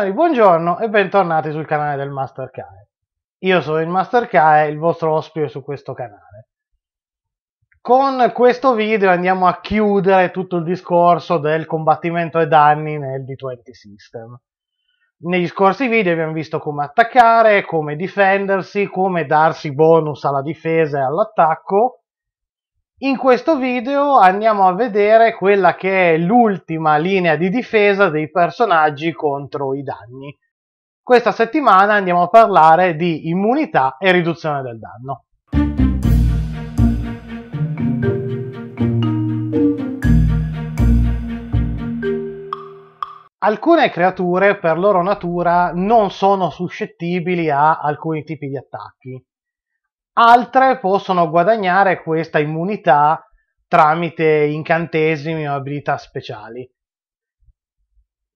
signori, buongiorno e bentornati sul canale del Master Kae. Io sono il Master Kae, il vostro ospite su questo canale. Con questo video andiamo a chiudere tutto il discorso del combattimento e danni nel D20 System. Negli scorsi video abbiamo visto come attaccare, come difendersi, come darsi bonus alla difesa e all'attacco, in questo video andiamo a vedere quella che è l'ultima linea di difesa dei personaggi contro i danni. Questa settimana andiamo a parlare di immunità e riduzione del danno. Alcune creature per loro natura non sono suscettibili a alcuni tipi di attacchi Altre possono guadagnare questa immunità tramite incantesimi o abilità speciali.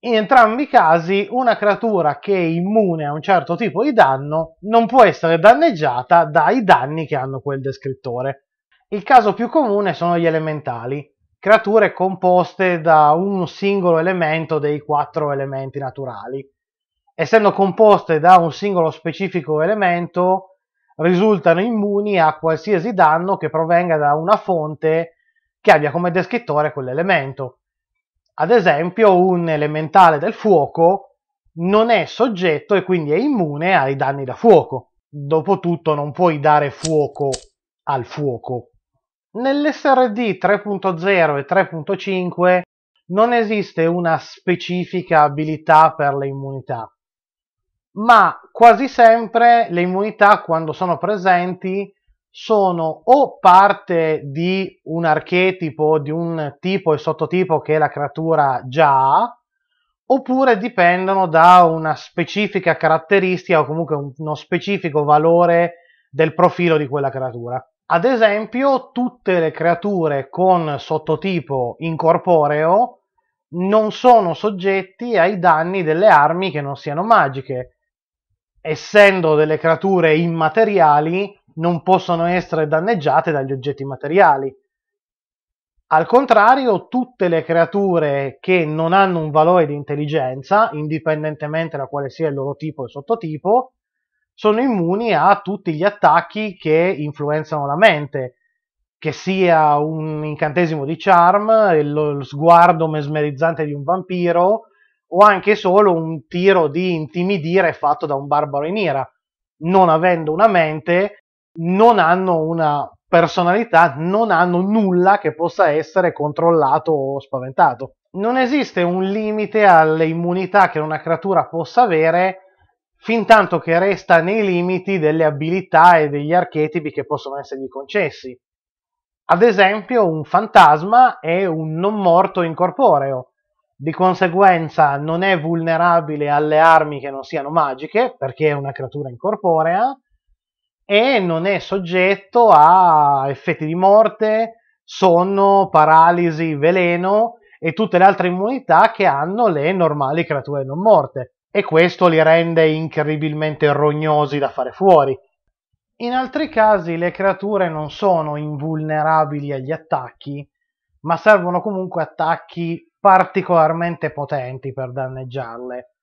In entrambi i casi, una creatura che è immune a un certo tipo di danno non può essere danneggiata dai danni che hanno quel descrittore. Il caso più comune sono gli elementali, creature composte da un singolo elemento dei quattro elementi naturali. Essendo composte da un singolo specifico elemento, risultano immuni a qualsiasi danno che provenga da una fonte che abbia come descrittore quell'elemento. Ad esempio, un elementale del fuoco non è soggetto e quindi è immune ai danni da fuoco. Dopotutto non puoi dare fuoco al fuoco. Nell'SRD 3.0 e 3.5 non esiste una specifica abilità per le immunità ma quasi sempre le immunità quando sono presenti sono o parte di un archetipo, di un tipo e sottotipo che la creatura già ha, oppure dipendono da una specifica caratteristica o comunque uno specifico valore del profilo di quella creatura. Ad esempio, tutte le creature con sottotipo incorporeo non sono soggetti ai danni delle armi che non siano magiche, essendo delle creature immateriali, non possono essere danneggiate dagli oggetti materiali. Al contrario, tutte le creature che non hanno un valore di intelligenza, indipendentemente da quale sia il loro tipo e sottotipo, sono immuni a tutti gli attacchi che influenzano la mente, che sia un incantesimo di charm, lo sguardo mesmerizzante di un vampiro, o anche solo un tiro di intimidire fatto da un barbaro in ira. Non avendo una mente, non hanno una personalità, non hanno nulla che possa essere controllato o spaventato. Non esiste un limite alle immunità che una creatura possa avere fin tanto che resta nei limiti delle abilità e degli archetipi che possono essergli concessi. Ad esempio, un fantasma è un non morto incorporeo, di conseguenza non è vulnerabile alle armi che non siano magiche, perché è una creatura incorporea, e non è soggetto a effetti di morte, sonno, paralisi, veleno e tutte le altre immunità che hanno le normali creature non morte. E questo li rende incredibilmente rognosi da fare fuori. In altri casi le creature non sono invulnerabili agli attacchi, ma servono comunque attacchi particolarmente potenti per danneggiarle.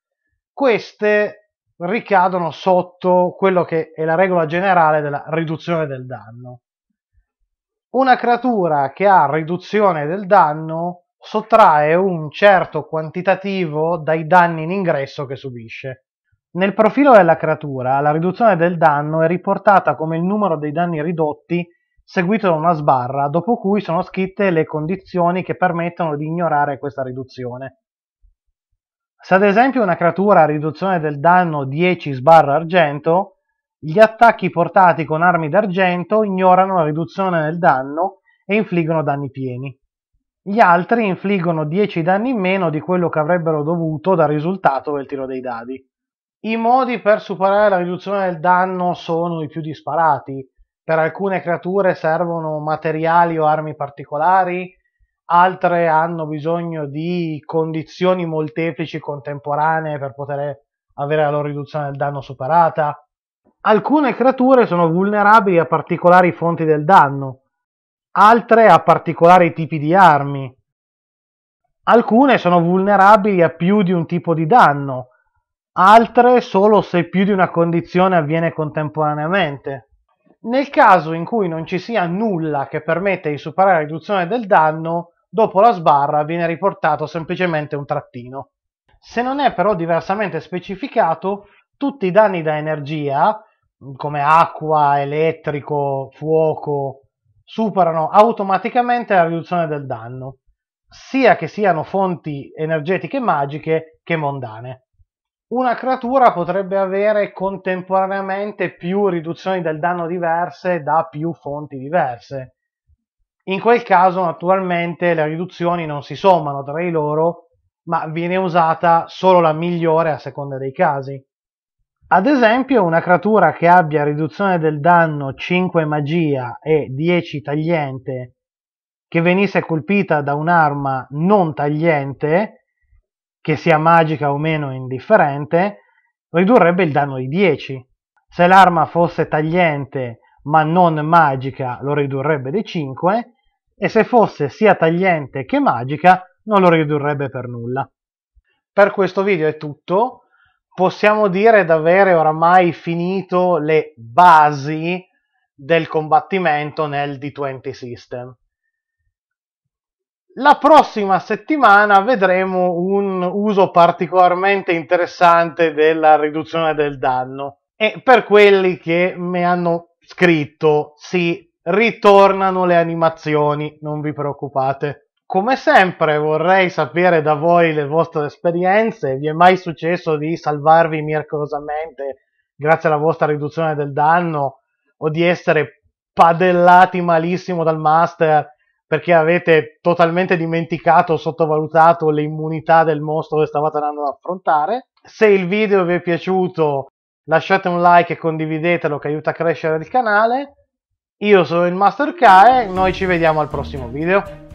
Queste ricadono sotto quello che è la regola generale della riduzione del danno. Una creatura che ha riduzione del danno sottrae un certo quantitativo dai danni in ingresso che subisce. Nel profilo della creatura la riduzione del danno è riportata come il numero dei danni ridotti seguito da una sbarra, dopo cui sono scritte le condizioni che permettono di ignorare questa riduzione. Se ad esempio una creatura ha riduzione del danno 10 sbarra argento, gli attacchi portati con armi d'argento ignorano la riduzione del danno e infliggono danni pieni. Gli altri infliggono 10 danni in meno di quello che avrebbero dovuto dal risultato del tiro dei dadi. I modi per superare la riduzione del danno sono i più disparati, per alcune creature servono materiali o armi particolari, altre hanno bisogno di condizioni molteplici contemporanee per poter avere la loro riduzione del danno superata. Alcune creature sono vulnerabili a particolari fonti del danno, altre a particolari tipi di armi. Alcune sono vulnerabili a più di un tipo di danno, altre solo se più di una condizione avviene contemporaneamente. Nel caso in cui non ci sia nulla che permette di superare la riduzione del danno, dopo la sbarra viene riportato semplicemente un trattino. Se non è però diversamente specificato, tutti i danni da energia, come acqua, elettrico, fuoco, superano automaticamente la riduzione del danno, sia che siano fonti energetiche magiche che mondane una creatura potrebbe avere contemporaneamente più riduzioni del danno diverse da più fonti diverse. In quel caso, naturalmente, le riduzioni non si sommano tra di loro, ma viene usata solo la migliore a seconda dei casi. Ad esempio, una creatura che abbia riduzione del danno 5 magia e 10 tagliente, che venisse colpita da un'arma non tagliente, che sia magica o meno indifferente, ridurrebbe il danno di 10. Se l'arma fosse tagliente ma non magica lo ridurrebbe di 5 e se fosse sia tagliente che magica non lo ridurrebbe per nulla. Per questo video è tutto, possiamo dire di avere oramai finito le basi del combattimento nel D20 System. La prossima settimana vedremo un uso particolarmente interessante della riduzione del danno e per quelli che mi hanno scritto sì, ritornano le animazioni, non vi preoccupate. Come sempre vorrei sapere da voi le vostre esperienze, vi è mai successo di salvarvi miracolosamente grazie alla vostra riduzione del danno o di essere padellati malissimo dal master perché avete totalmente dimenticato o sottovalutato le immunità del mostro che stavate andando ad affrontare. Se il video vi è piaciuto lasciate un like e condividetelo che aiuta a crescere il canale. Io sono il Master Kae, noi ci vediamo al prossimo video.